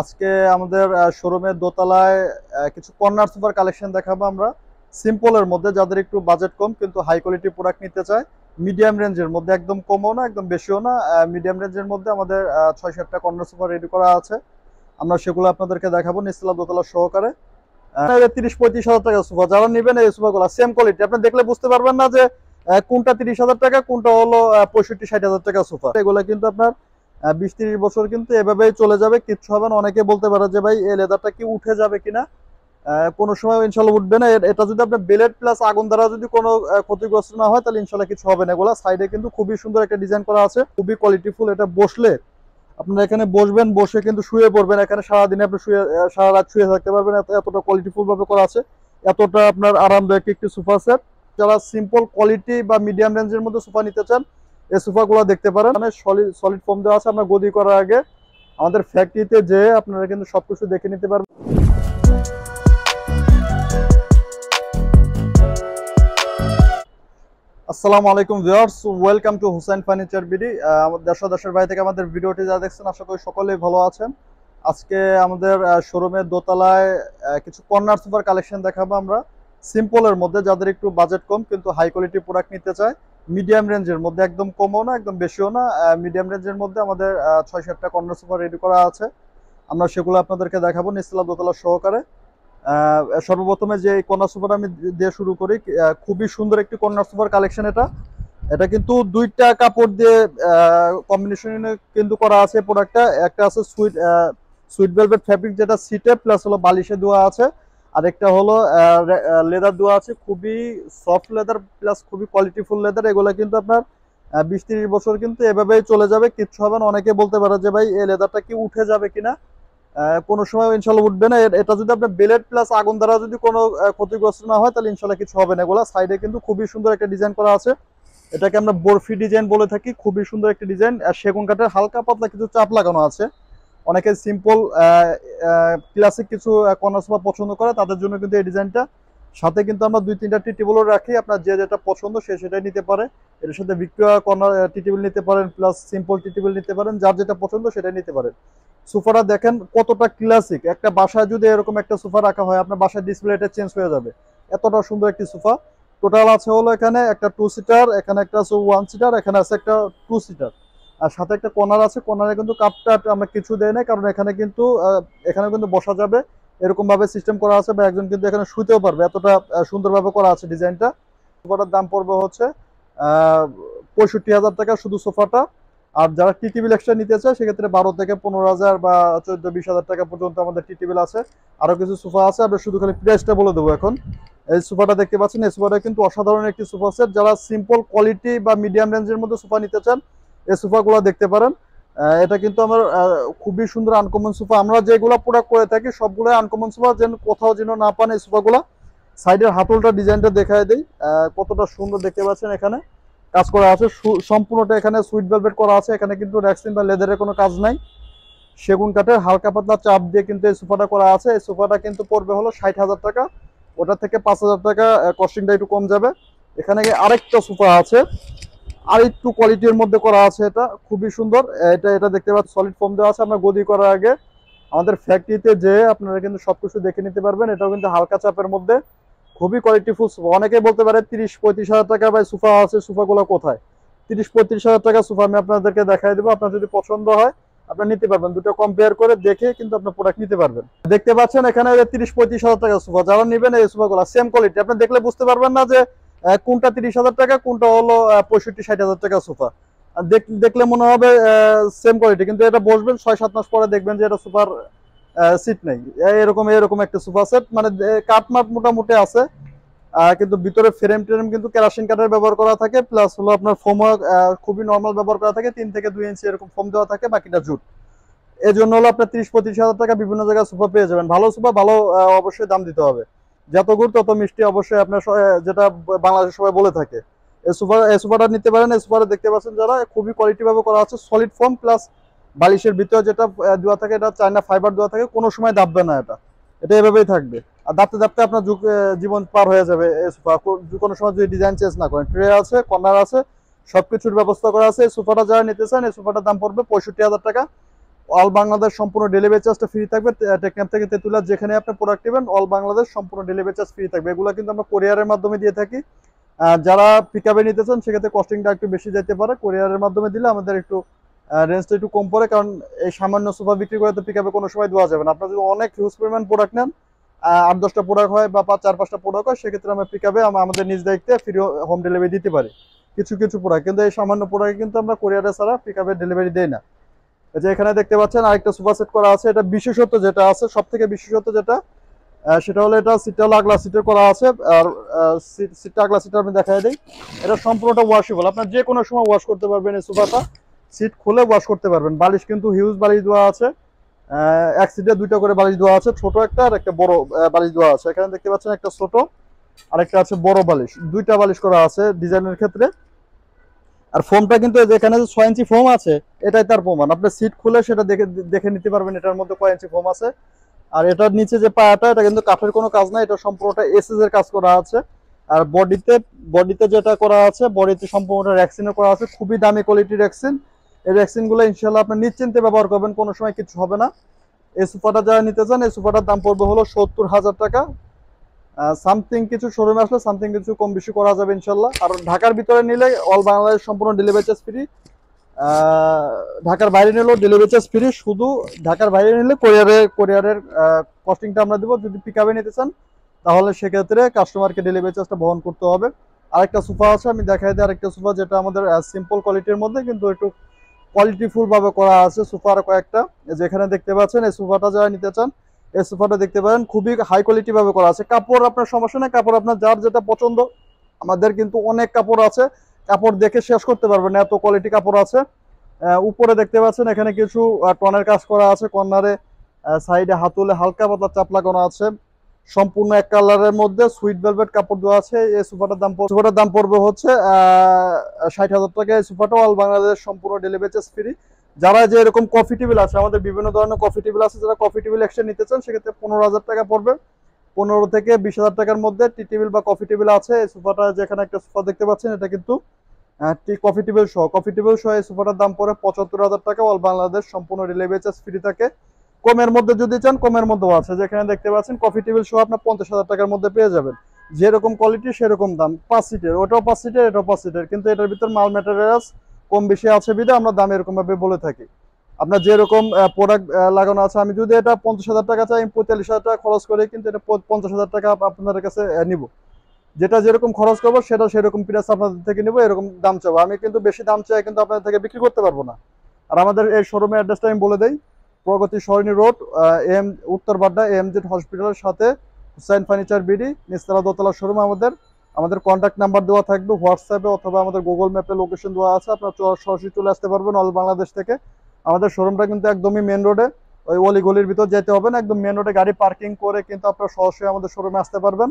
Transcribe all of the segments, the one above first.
আজকে আমাদের শোরুমের দোতলায় কিছু কর্নার সুপার কালেকশন দেখাবো আমরা সিম্পলের মধ্যে যাদের একটু বাজেট কম কিন্তু হাই কোয়ালিটি প্রোডাক্ট নিতে চায় মিডিয়াম রেঞ্জের মধ্যে একদম কমও না একদম বেশিও না মিডিয়াম রেঞ্জের মধ্যে আমাদের ছয় সাতটা কর্নার সুপার রেডি করা আছে আমরা সেগুলো আপনাদেরকে দেখাবো নিস্তলা দোতলা সহকারে তিরিশ পঁয়ত্রিশ হাজার টাকা সুপার যারা নেবেন এই সোফাগুলো সেম কোয়ালিটি আপনি দেখলে বুঝতে পারবেন না যে কোনটা তিরিশ হাজার টাকা কোনটা হলো পঁয়ষট্টি ষাট হাজার টাকা সুপার এগুলো কিন্তু আপনার বিশ তিরিশ বছর কিন্তু এভাবেই চলে যাবে কিচ্ছু হবে না অনেকে বলতে পারে যে ভাই এই লেদারটা কি উঠে যাবে কিনা কোনো সময় ইনশাল্লাহ উঠবে না এটা যদি আপনার বেলেট প্লাস আগুন দ্বারা যদি কোনো ক্ষতিগ্রস্ত না হয় তাহলে ইনশাল্লাহ কিছু হবে না এগুলা সাইডে কিন্তু খুবই সুন্দর একটা ডিজাইন করা আছে খুবই কোয়ালিটিফুল এটা বসলে আপনার এখানে বসবেন বসে কিন্তু শুয়ে পড়বেন এখানে সারাদিনে আপনি শুয়ে সারা রাত শুয়ে থাকতে পারবেন এতটা কোয়ালিটিফুলভাবে করা আছে এতটা আপনার আরামদায়ক একটি সোফা সেট যারা সিম্পল কোয়ালিটি বা মিডিয়াম রেঞ্জের মধ্যে সোফা নিতে চান এই সোফাগুলো দেখতে পারেন মানে সলিড সলিড দেওয়া আছে আমরা গদি করার আগে আমাদের ফ্যাক্টরিতে যে আপনারা কিন্তু সবকিছু দেখে নিতে পারবেন আসসালামু আলাইকুম viewers welcome to Hussain furniture BD দেশ দেশের বাইরে থেকে আমাদের ভিডিওটি যা দেখছেন আশা করি সকলেই ভালো আছেন আজকে আমাদের শোরুমের দোতলায় কিছু কর্নার সুপার কালেকশন দেখাবো আমরা সিম্পলের মধ্যে যাদের একটু বাজেট কম কিন্তু হাই কোয়ালিটি প্রোডাক্ট নিতে চায় মিডিয়াম রেঞ্জের মধ্যে একদম কমও না একদম বেশিও না মিডিয়াম রেঞ্জের মধ্যে আমাদের ছয় সাতটা কর্নার সোফা রেডি করা আছে আমরা সেগুলো আপনাদেরকে দেখাবো নিস্তলা দোতলা সহকারে সর্বপ্রথমে যে কন্যা সুপার আমি দিয়ে শুরু করি খুবই সুন্দর একটি কন্যা সুপার কালেকশন এটা এটা কিন্তু দুইটা কাপড় দিয়ে কম্বিনেশনে কিন্তু করা আছে প্রোডাক্টটা একটা আছে সুইট সুইট বেলভেট ফ্যাব্রিক যেটা সিটে প্লাস হলো বালিশে দেওয়া আছে আরেকটা হলো লেদার দেওয়া আছে খুবই সফট লেদার প্লাস খুবই কোয়ালিটিফুল লেদার এগুলো কিন্তু আপনার বিশ তিরিশ বছর কিন্তু এভাবেই চলে যাবে কিচ্ছু হবে না অনেকে বলতে পারে যে ভাই এই লেদারটা কি উঠে যাবে কিনা কোনো সময় ইনশাল্লাহ উঠবে না এটা যদি আপনার বেলেট প্লাস আগুন দ্বারা যদি কোনো ক্ষতিগ্রস্ত না হয় তাহলে ইনশাল্লাহ কিছু হবে না এগুলো সাইডে কিন্তু খুবই সুন্দর একটা ডিজাইন করা আছে এটাকে আমরা বরফি ডিজাইন বলে থাকি খুবই সুন্দর একটা ডিজাইন আর সেগুন কাঠের হালকা পাতলা কিছু চাপ লাগানো আছে অনেকে সিম্পল ক্লাসিক কিছু কর্নার পছন্দ করে তাদের জন্য কিন্তু এই ডিজাইনটা সাথে কিন্তু আমরা দুই তিনটা টিটিবলও রাখি আপনার যে যেটা পছন্দ সে সেটাই নিতে পারে এর সাথে ভিক্টোরিয়া কর্নার টিটিবল নিতে পারেন প্লাস সিম্পল টিটিবল নিতে পারেন যার যেটা পছন্দ সেটাই নিতে পারেন সোফাটা দেখেন কতটা ক্লাসিক একটা বাসায় যদি এরকম একটা সোফা রাখা হয় আপনার বাসার ডিসপ্লেটা চেঞ্জ হয়ে যাবে এতটা সুন্দর একটি সোফা টোটাল আছে হলো এখানে একটা টু সিটার এখানে একটা আছে ওয়ান সিটার এখানে আছে একটা টু সিটার আর সাথে একটা কোনার আছে কোনারে কিন্তু কাপটা আমরা কিছু দেয় না কারণ এখানে কিন্তু এখানে কিন্তু বসা যাবে এরকম ভাবে সিস্টেম করা আছে বা একজন কিন্তু এখানে শুইতেও পারবে এতটা সুন্দরভাবে করা আছে ডিজাইনটা সোফাটার দাম পড়বে হচ্ছে পঁয়ষট্টি হাজার টাকা শুধু সোফাটা আর যারা টি টেবিল এক্সট্রা নিতে চায় সেক্ষেত্রে বারো থেকে পনেরো হাজার বা চোদ্দ বিশ হাজার টাকা পর্যন্ত আমাদের টি টেবিল আছে আরও কিছু সোফা আছে আমরা শুধু খালি প্রাইসটা বলে দেবো এখন এই সোফাটা দেখতে পাচ্ছেন এই সোফাটা কিন্তু অসাধারণ একটি সোফা সেট যারা সিম্পল কোয়ালিটি বা মিডিয়াম রেঞ্জের মধ্যে সোফা নিতে চান এই সোফাগুলো দেখতে পারেন এটা কিন্তু আমার খুবই সুন্দর আনকমন সোফা আমরা যেগুলো প্রোডাক্ট করে থাকি সবগুলো আনকমন সোফা যেন কোথাও যেন না পান এই সোফাগুলো সাইডের হাতলটা ডিজাইনটা দেখায় দেই কতটা সুন্দর দেখতে পাচ্ছেন এখানে কাজ করা আছে সম্পূর্ণটা এখানে সুইট ভেলভেট করা আছে এখানে কিন্তু র্যাক্সিন বা লেদারের কোনো কাজ নাই সেগুন কাঠের হালকা পাতলা চাপ দিয়ে কিন্তু এই সোফাটা করা আছে এই সোফাটা কিন্তু পড়বে হলো ষাট হাজার টাকা ওটা থেকে পাঁচ হাজার টাকা কস্টিংটা একটু কম যাবে এখানে আরেকটা সোফা আছে আর একটু কোয়ালিটির মধ্যে করা আছে এটা খুবই সুন্দর এটা এটা দেখতে পাচ্ছি সলিড ফর্ম দেওয়া আছে আপনার গদি করার আগে আমাদের ফ্যাক্টরিতে যে আপনারা কিন্তু সবকিছু দেখে নিতে পারবেন এটাও কিন্তু হালকা চাপের মধ্যে খুবই কোয়ালিটিফুল সোফা অনেকে বলতে পারে তিরিশ পঁয়ত্রিশ হাজার টাকা বা সোফা আছে সোফাগুলো কোথায় তিরিশ পঁয়ত্রিশ হাজার টাকা সোফা আমি আপনাদেরকে দেখাই দেবো আপনার যদি পছন্দ হয় আপনার নিতে পারবেন দুটো কম্পেয়ার করে দেখে কিন্তু আপনার প্রোডাক্ট নিতে পারবেন দেখতে পাচ্ছেন এখানে তিরিশ পঁয়ত্রিশ হাজার টাকা সোফা যারা নেবেন এই সোফাগুলো সেম কোয়ালিটি আপনি দেখলে বুঝতে পারবেন না যে কোনটা তিরিশ হাজার টাকা কোনটা হলো পঁয়ষট্টি ষাট হাজার টাকা সোফা দেখলে মনে হবে সেম কোয়ালিটি কিন্তু এটা বসবেন ছয় সাত মাস পরে দেখবেন যে এটা সোফার সিট নেই এরকম এরকম একটা সোফা সেট মানে কাটমাট মোটামুটি আছে কিন্তু ভিতরে ফ্রেম ট্রেম কিন্তু কেরাসিন কাঠের ব্যবহার করা থাকে প্লাস হলো আপনার ফোম খুবই নর্মাল ব্যবহার করা থাকে তিন থেকে দুই ইঞ্চি এরকম ফোম দেওয়া থাকে বাকিটা জুট এই জন্য হলো আপনার ত্রিশ পঁয়ত্রিশ হাজার টাকা বিভিন্ন জায়গায় সোফা পেয়ে যাবেন ভালো সোফা ভালো অবশ্যই দাম দিতে হবে যত গুড় তত মিষ্টি অবশ্যই আপনার যেটা বাংলাদেশের সবাই বলে থাকে সুপারটা নিতে পারেন সুপারটা দেখতে পাচ্ছেন যারা খুবই করা আছে সলিড ফর্ম প্লাস বালিশের ভিতরে যেটা দেওয়া থাকে এটা ফাইবার দেওয়া থাকে কোনো সময় দাববে না এটা এটা এভাবেই থাকবে আর দাপতে দাপতে আপনার জীবন পার হয়ে যাবে কোনো সময় যদি ডিজাইন চেঞ্জ না করেন ট্রে আছে কর্নার আছে সবকিছুর ব্যবস্থা করা আছে সোফাটা যারা নিতে চান এই সোফাটার দাম পড়বে পঁয়ষট্টি হাজার টাকা অল বাংলাদেশ সম্পূর্ণ ডেলিভারি চার্জটা ফ্রি থাকবে টেকনাম থেকে তেতুলা যেখানে আপনি প্রোডাক্ট নেবেন অল বাংলাদেশ সম্পূর্ণ ডেলিভারি চার্জ ফ্রি থাকবে এগুলো কিন্তু আমরা কোরিয়ারের মাধ্যমে দিয়ে থাকি যারা পিক আপে নিতে চান সেক্ষেত্রে কস্টিংটা একটু বেশি যেতে পারে কোরিয়ারের মাধ্যমে দিলে আমাদের একটু রেঞ্জটা একটু কম পড়ে কারণ এই সামান্য সোফা বিক্রি করে তো পিক আপে কোনো সময় দেওয়া যাবে না আপনার যদি অনেক হিউজ পরিমাণ প্রোডাক্ট নেন আট দশটা প্রোডাক্ট হয় বা পাঁচ চার পাঁচটা প্রোডাক্ট হয় সেক্ষেত্রে আমরা পিক আপে আমাদের নিজ দায়িত্বে ফ্রি হোম ডেলিভারি দিতে পারি কিছু কিছু প্রোডাক্ট কিন্তু এই সামান্য প্রোডাক্ট কিন্তু আমরা কোরিয়ারে ছাড়া পিক আপে ডেলিভারি দেয় না যে এখানে দেখতে পাচ্ছেন আরেকটা সোফা সেট করা আছে এটা বিশেষত্ব যেটা আছে সব থেকে বিশেষত্ব যেটা সেটা হলো এটা সিটাল আগলা সিটের করা আছে আর সিটটা আগলা সিটটা আমি দেখাই দিই এটা সম্পূর্ণটা ওয়াশেবল আপনার যে কোনো সময় ওয়াশ করতে পারবেন এই সোফাটা সিট খুলে ওয়াশ করতে পারবেন বালিশ কিন্তু হিউজ বালিশ দেওয়া আছে এক সিটে দুইটা করে বালিশ দেওয়া আছে ছোট একটা আর একটা বড় বালিশ দেওয়া আছে এখানে দেখতে পাচ্ছেন একটা ছোট আরেকটা আছে বড় বালিশ দুইটা বালিশ করা আছে ডিজাইনের ক্ষেত্রে আর ফোমটা কিন্তু যেখানে যে ছয় ইঞ্চি ফোম আছে এটাই তার প্রমাণ আপনি সিট খুলে সেটা দেখে দেখে নিতে পারবেন এটার মধ্যে কয় ইঞ্চি ফোম আছে আর এটার নিচে যে পায়াটা এটা কিন্তু কাঠের কোনো কাজ না এটা সম্পূর্ণটা এসএস এর কাজ করা আছে আর বডিতে বডিতে যেটা করা আছে বডিতে সম্পূর্ণটা র্যাক্সিনও করা আছে খুবই দামি কোয়ালিটির র্যাক্সিন এই র্যাক্সিনগুলো ইনশাল্লাহ আপনি নিশ্চিন্তে ব্যবহার করবেন কোনো সময় কিছু হবে না এই সুপাটা যারা নিতে চান এই সুপাটার দাম পড়বে হলো সত্তর হাজার টাকা সামথিং কিছু শোরুমে আসলে সামথিং কিছু কম বেশি করা যাবে ইনশাল্লাহ আর ঢাকার ভিতরে নিলে অল বাংলাদেশ সম্পূর্ণ ডেলিভারি চার্জ ফ্রি ঢাকার বাইরে নিলেও ডেলিভারি চার্জ ফ্রি শুধু ঢাকার বাইরে নিলে কোরিয়ারে কোরিয়ারের কস্টিংটা আমরা দেবো যদি পিক আপে নিতে চান তাহলে সেক্ষেত্রে কাস্টমারকে ডেলিভারি চার্জটা বহন করতে হবে আরেকটা সোফা আছে আমি দেখাই দিই আরেকটা সোফা যেটা আমাদের সিম্পল কোয়ালিটির মধ্যে কিন্তু একটু কোয়ালিটিফুলভাবে করা আছে সোফার কয়েকটা যেখানে দেখতে পাচ্ছেন এই সোফাটা যারা নিতে চান এই সোফাটা দেখতে পারেন খুবই হাই কোয়ালিটি ভাবে করা আছে কাপড় আপনার সমস্যা নেই কাপড় আপনার যার যেটা পছন্দ আমাদের কিন্তু অনেক কাপড় আছে কাপড় দেখে শেষ করতে পারবেন এত কোয়ালিটি কাপড় আছে উপরে দেখতে পাচ্ছেন এখানে কিছু টনের কাজ করা আছে কর্নারে সাইডে হাতুলে হালকা পাতলা চাপ লাগানো আছে সম্পূর্ণ এক কালারের মধ্যে সুইট ভেলভেট কাপড় দেওয়া আছে এই সোফাটার দাম সোফাটার দাম পড়বে হচ্ছে ষাট হাজার টাকা এই সোফাটা অল বাংলাদেশ সম্পূর্ণ ডেলিভারি ফ্রি যারা যে এরকম কফি টেবিল আছে আমাদের বিভিন্ন ধরনের কফি টেবিল আছে যারা কফি টেবিল এক্সট্রা নিতে চান সেক্ষেত্রে পনেরো হাজার টাকা পড়বে পনেরো থেকে বিশ হাজার টাকার মধ্যে টি টেবিল বা কফি টেবিল আছে এই সোফাটা যেখানে একটা সোফা দেখতে পাচ্ছেন এটা কিন্তু কফি টেবিল সহ কফি টেবিল সহ এই সোফাটার দাম পড়ে পঁচাত্তর হাজার টাকা অল বাংলাদেশ সম্পূর্ণ রিলেভে চার্জ ফ্রি থাকে কমের মধ্যে যদি চান কমের মধ্যেও আছে যেখানে দেখতে পাচ্ছেন কফি টেবিল সহ আপনার পঞ্চাশ হাজার টাকার মধ্যে পেয়ে যাবেন যেরকম কোয়ালিটি সেরকম দাম পাঁচ সিটের ওটাও পাঁচ সিটের এটাও পাঁচ সিটের কিন্তু এটার ভিতর মাল ম্যাটেরিয়ালস কম বেশি আছে বিধে আমরা দাম এরকমভাবে বলে থাকি আপনার যেরকম প্রোডাক্ট লাগানো আছে আমি যদি এটা পঞ্চাশ হাজার টাকা চাই পঁয়তাল্লিশ হাজার টাকা খরচ করে কিন্তু এটা পঞ্চাশ হাজার টাকা আপনাদের কাছে নিব যেটা যেরকম খরচ করবো সেটা সেরকম প্রাইস আপনাদের থেকে নিবো এরকম দাম চাবো আমি কিন্তু বেশি দাম চাই কিন্তু আপনাদের থেকে বিক্রি করতে পারবো না আর আমাদের এই শোরুমের অ্যাড্রেসটা আমি বলে দিই প্রগতি সরণী রোড এম উত্তর বাড্ডা এম জেড হসপিটালের সাথে হুসাইন ফার্নিচার বিডি নিস্তলা দোতলা শোরুম আমাদের আমাদের কন্ট্যাক্ট নাম্বার দেওয়া থাকবে হোয়াটসঅ্যাপে অথবা আমাদের গুগল ম্যাপে লোকেশন দেওয়া আছে আপনারা সরাসরি চলে আসতে পারবেন অল বাংলাদেশ থেকে আমাদের শোরুমটা কিন্তু একদমই মেন রোডে ওই অলিগলির ভিতর যেতে হবে না একদম মেন রোডে গাড়ি পার্কিং করে কিন্তু আপনারা সরাসরি আমাদের শোরুমে আসতে পারবেন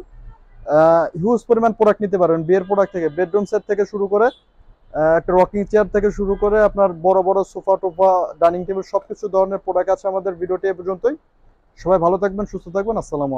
হিউজ পরিমাণ প্রোডাক্ট নিতে পারবেন বিয়ের প্রোডাক্ট থেকে বেডরুম সেট থেকে শুরু করে একটা রকিং চেয়ার থেকে শুরু করে আপনার বড় বড় সোফা টোফা ডাইনিং টেবিল সব কিছু ধরনের প্রোডাক্ট আছে আমাদের ভিডিওটি এ পর্যন্তই সবাই ভালো থাকবেন সুস্থ থাকবেন আসসালামু